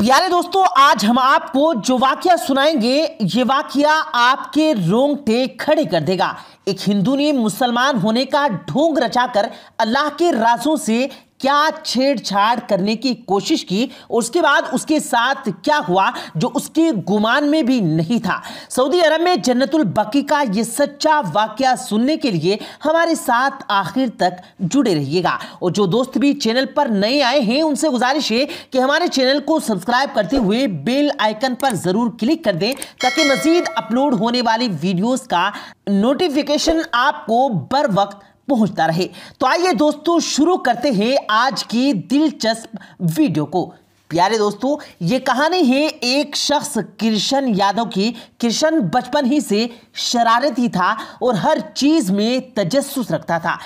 प्यारे दोस्तों आज हम आपको जो वाक्य सुनाएंगे ये वाक्य आपके रोंगटे खड़े कर देगा एक हिंदू ने मुसलमान होने का ढोंग रचाकर अल्लाह के राजों से क्या छेड़छाड़ करने की कोशिश की उसके बाद उसके साथ क्या हुआ जो उसके गुमान में भी नहीं था सऊदी अरब में जन्नतुल बकी का ये सच्चा वाक्य सुनने के लिए हमारे साथ आखिर तक जुड़े रहिएगा और जो दोस्त भी चैनल पर नए आए हैं उनसे गुजारिश है कि हमारे चैनल को सब्सक्राइब करते हुए बेल आइकन पर ज़रूर क्लिक कर दें ताकि मजीद अपलोड होने वाली वीडियोज़ का नोटिफिकेशन आपको बर वक्त पहुंचता रहे तो आइए दोस्तों शुरू करते हैं आज की दिलचस्प वीडियो को प्यारे दोस्तों ये कहानी है एक शख्स कृष्ण यादव की कृष्ण बचपन ही से शरारती था और हर चीज़ में तजस्स रखता था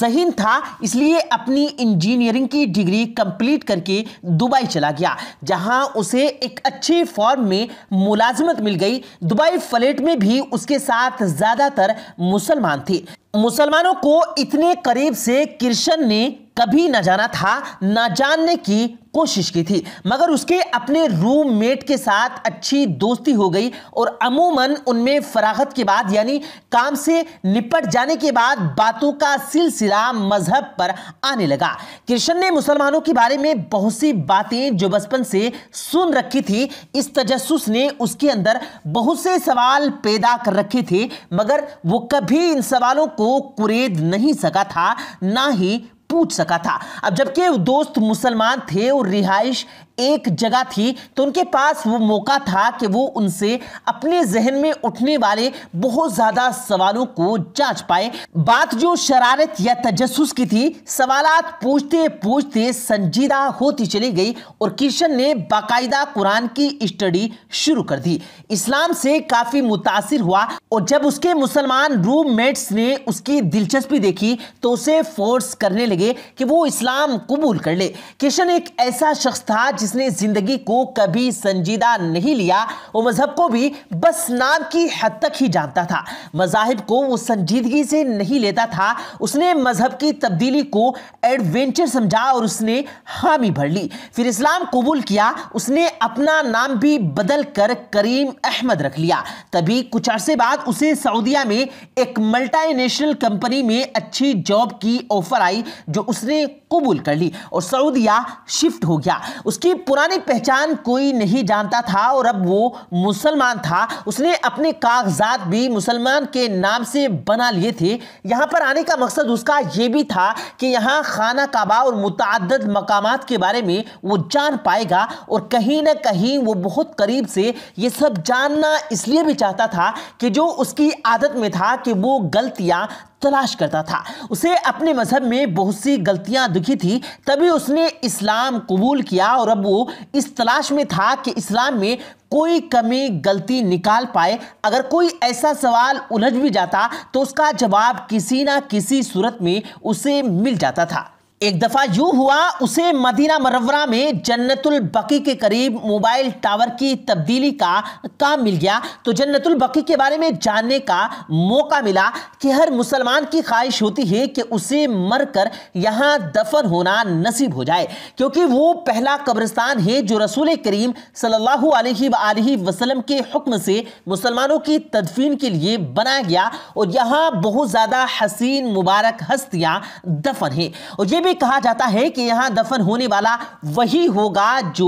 जहीन था इसलिए अपनी इंजीनियरिंग की डिग्री कंप्लीट करके दुबई चला गया जहां उसे एक अच्छे फॉर्म में मुलाजमत मिल गई दुबई फ्लैट में भी उसके साथ ज़्यादातर मुसलमान थे मुसलमानों को इतने करीब से कृष्ण ने कभी ना जाना था ना जानने की कोशिश की थी मगर उसके अपने रूममेट के साथ अच्छी दोस्ती हो गई और अमूमन उनमें फरागत के बाद यानी काम से निपट जाने के बाद बातों का सिलसिला मजहब पर आने लगा कृष्ण ने मुसलमानों के बारे में बहुत सी बातें जो बचपन से सुन रखी थी इस तजस ने उसके अंदर बहुत से सवाल पैदा कर रखे थे मगर वो कभी इन सवालों को कुरेद नहीं सका था ना ही पूछ सका था अब जबकि दोस्त मुसलमान थे और रिहाइश एक जगह थी तो उनके पास वो मौका था कि वो उनसे अपने जहन में उठने वाले बहुत ज़्यादा सवालों को जांच पाए बात जो शरारत या तजस की थी सवाल पूछते पूछते संजीदा होती चली गई और किशन ने बाकायदा कुरान की स्टडी शुरू कर दी इस्लाम से काफ़ी मुतासर हुआ और जब उसके मुसलमान रूममेट्स ने उसकी दिलचस्पी देखी तो उसे फोर्स करने लगे कि वो इस्लाम कबूल कर ले किशन एक ऐसा शख्स था जिस जिसने ज़िंदगी को कभी संजीदा नहीं लिया वो मज़हब को भी बस नाम की हद तक ही जानता था मजाहब को वो संजीदगी से नहीं लेता था उसने मज़हब की तब्दीली को एडवेंचर समझा और उसने हामी भर ली फिर इस्लाम कबूल किया उसने अपना नाम भी बदल कर करीम अहमद रख लिया तभी कुछ अरसे बाद उसे सऊदिया में एक मल्टी नेशनल कंपनी में अच्छी जॉब की ऑफर आई जो उसने कबूल कर ली और सऊदिया शिफ्ट हो गया उसकी उसकी पुरानी पहचान कोई नहीं जानता था और अब वो मुसलमान था उसने अपने कागजात भी मुसलमान के नाम से बना लिए थे यहाँ पर आने का मकसद उसका ये भी था कि यहाँ खाना काबा और मुतद मकाम के बारे में वो जान पाएगा और कहीं ना कहीं वो बहुत करीब से ये सब जानना इसलिए भी चाहता था कि जो उसकी आदत में था कि वो गलतियाँ तलाश करता था उसे अपने मज़हब में बहुत सी गलतियां दुखी थी तभी उसने इस्लाम कबूल किया और अब वो इस तलाश में था कि इस्लाम में कोई कमी गलती निकाल पाए अगर कोई ऐसा सवाल उलझ भी जाता तो उसका जवाब किसी ना किसी सूरत में उसे मिल जाता था एक दफ़ा यूं हुआ उसे मदीना मरवरा में जन्नतुल बकी के करीब मोबाइल टावर की तब्दीली का काम मिल गया तो जन्नतुल बकी के बारे में जानने का मौका मिला कि हर मुसलमान की ख्वाहिश होती है कि उसे मरकर यहाँ दफन होना नसीब हो जाए क्योंकि वो पहला कब्रिस्तान है जो रसूल करीम सल्लल्लाहु अलैहि वसल्लम के हुक्म से मुसलमानों की तदफीन के लिए बनाया गया और यहाँ बहुत ज़्यादा हसीन मुबारक हस्तियाँ दफन हैं और ये भी में कहा जाता है कि यहां दफन होने वाला वही होगा जो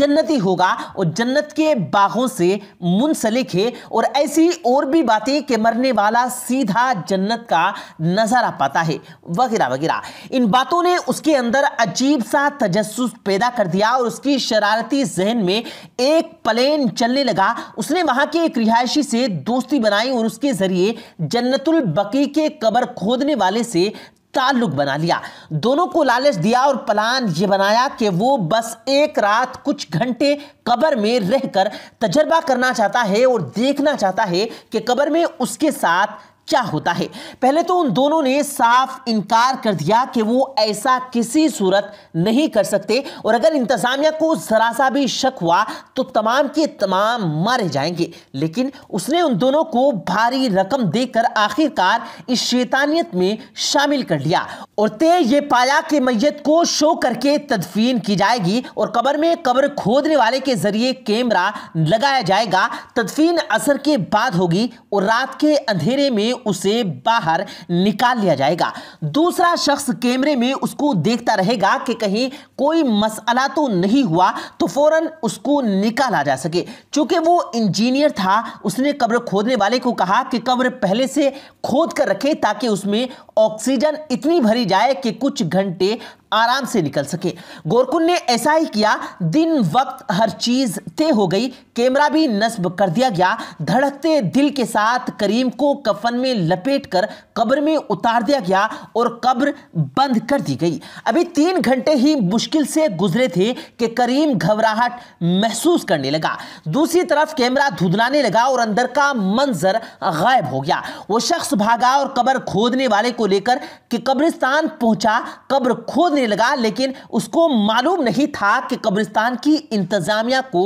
जन्नती होगा और जन्नत के बागों से मुंसलिक है और ऐसी और भी बातें कि मरने वाला सीधा जन्नत का नजर आ पाता है वगैरह वगैरह इन बातों ने उसके अंदर अजीब सा तजस पैदा कर दिया और उसकी शरारती जहन में एक प्लेन चलने लगा उसने वहां के एक रिहायशी से दोस्ती बनाई और उसके जरिए जन्नतुल बकी के कबर खोदने वाले से ताल्लुक बना लिया दोनों को लालच दिया और प्लान ये बनाया कि वो बस एक रात कुछ घंटे कब्र में रहकर तजर्बा करना चाहता है और देखना चाहता है कि कब्र में उसके साथ क्या होता है पहले तो उन दोनों ने साफ इनकार कर दिया कि वो ऐसा किसी सूरत नहीं कर सकते और अगर इंतजामिया को जरा सा भी शक हुआ तो तमाम के तमाम मारे जाएंगे लेकिन उसने उन दोनों को भारी रकम देकर आखिरकार इस शैतानियत में शामिल कर लिया और तय ये पाया कि मैयत को शो करके तदफीन की जाएगी और कबर में कबर खोदने वाले के जरिए कैमरा लगाया जाएगा तदफीन असर के बाद होगी और रात के अंधेरे में उसे बाहर निकाल लिया जाएगा दूसरा शख्स कैमरे में उसको देखता रहेगा कि कहीं कोई मसला तो नहीं हुआ तो फौरन उसको निकाला जा सके चूंकि वो इंजीनियर था उसने कब्र खोदने वाले को कहा कि कब्र पहले से खोद कर रखे ताकि उसमें ऑक्सीजन इतनी भरी जाए कि कुछ घंटे आराम से निकल सके गोरकुन ने ऐसा ही किया दिन वक्त हर चीज तय हो गई कैमरा भी नस्ब कर दिया गया धड़कते दिल के साथ करीम को कफन में लपेट कर कब्र में उतार दिया गया और कब्र बंद कर दी गई अभी तीन घंटे ही मुश्किल से गुजरे थे कि करीम घबराहट महसूस करने लगा दूसरी तरफ कैमरा धुधलाने लगा और अंदर का मंजर गायब हो गया वो शख्स भागा और कब्र खोदने वाले को लेकर कब्रिस्तान पहुंचा कब्र खोदने देने लगा लेकिन उसको मालूम नहीं था कि कब्रिस्तान की इंतजामिया को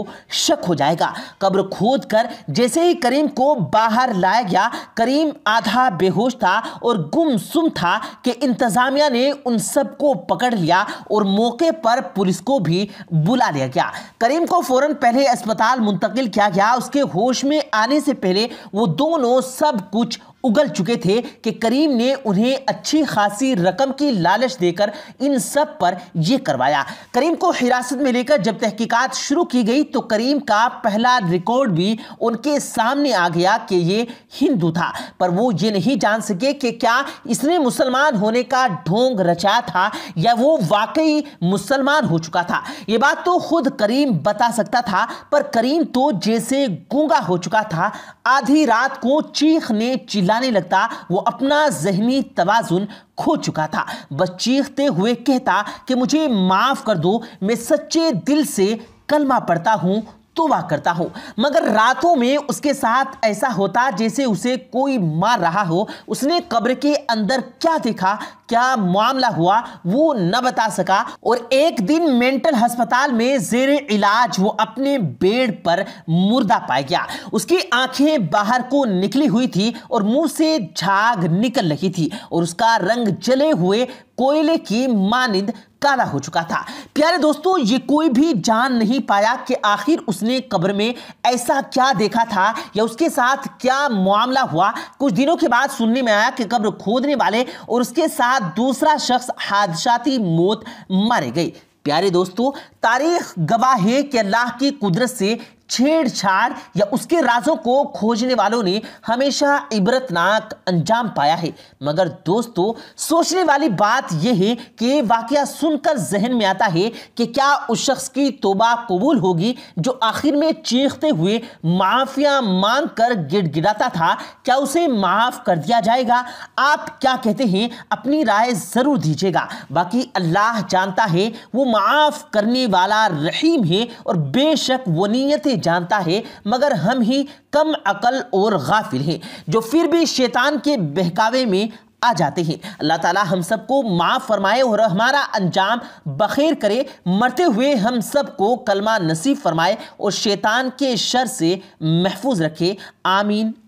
शक हो जाएगा कब्र खोद कर जैसे ही करीम को बाहर लाया गया करीम आधा बेहोश था और गुमसुम था कि इंतजामिया ने उन सबको पकड़ लिया और मौके पर पुलिस को भी बुला लिया गया करीम को फौरन पहले अस्पताल मुंतकिल किया गया उसके होश में आने से पहले वो दोनों सब कुछ उगल चुके थे कि करीम ने उन्हें अच्छी खासी रकम की लालच देकर इन सब पर यह करवाया करीम को हिरासत में लेकर जब तहकीकात शुरू की गई तो करीम का पहला रिकॉर्ड भी उनके सामने आ गया कि ये हिंदू था पर वो ये नहीं जान सके कि क्या इसने मुसलमान होने का ढोंग रचा था या वो वाकई मुसलमान हो चुका था ये बात तो खुद करीम बता सकता था पर करीम तो जैसे गूंगा हो चुका था आधी रात को चीख ने चिल्ला जाने लगता वो अपना जहनी तोज़ुन खो चुका था बस चीखते हुए कहता कि मुझे माफ़ कर दो मैं सच्चे दिल से कलमा पढ़ता हूँ तोबा करता हूँ मगर रातों में उसके साथ ऐसा होता जैसे उसे कोई मार रहा हो उसने कब्र के अंदर क्या देखा क्या मामला हुआ वो न बता सका और एक दिन मेंटल अस्पताल में जेर इलाज वो अपने बेड पर मुर्दा पाया गया उसकी आंखें बाहर को निकली हुई थी और मुंह से झाग निकल रही थी और उसका रंग जले हुए कोयले की मानिंद काला हो चुका था प्यारे दोस्तों ये कोई भी जान नहीं पाया कि आखिर उसने कब्र में ऐसा क्या देखा था या उसके साथ क्या मामला हुआ कुछ दिनों के बाद सुनने में आया कि कब्र खोदने वाले और उसके साथ दूसरा शख्स हादसाती मौत मारे गए प्यारे दोस्तों तारीख गवाह है कि अल्लाह की कुदरत से छेड़छाड़ या उसके राजों को खोजने वालों ने हमेशा इबरतनाक अंजाम पाया है मगर दोस्तों सोचने वाली बात यह है कि वाकया सुनकर जहन में आता है कि क्या उस शख्स की तोबा कबूल होगी जो आखिर में चीखते हुए माफिया मांग कर गिड़गिड़ाता था क्या उसे माफ़ कर दिया जाएगा आप क्या कहते हैं अपनी राय ज़रूर दीजिएगा बाकी अल्लाह जानता है वो माफ़ करने वाला रहीम है और बेशक वो नीयतें भी जानता है मगर हम ही कम अकल और गाफिल हैं जो फिर भी शैतान के बहकावे में आ जाते हैं अल्लाह ताला हम सबको माफ़ फरमाए और हमारा अंजाम बखेर करे मरते हुए हम सबको कलमा नसीब फरमाए और शैतान के शर से महफूज रखे आमीन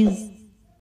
please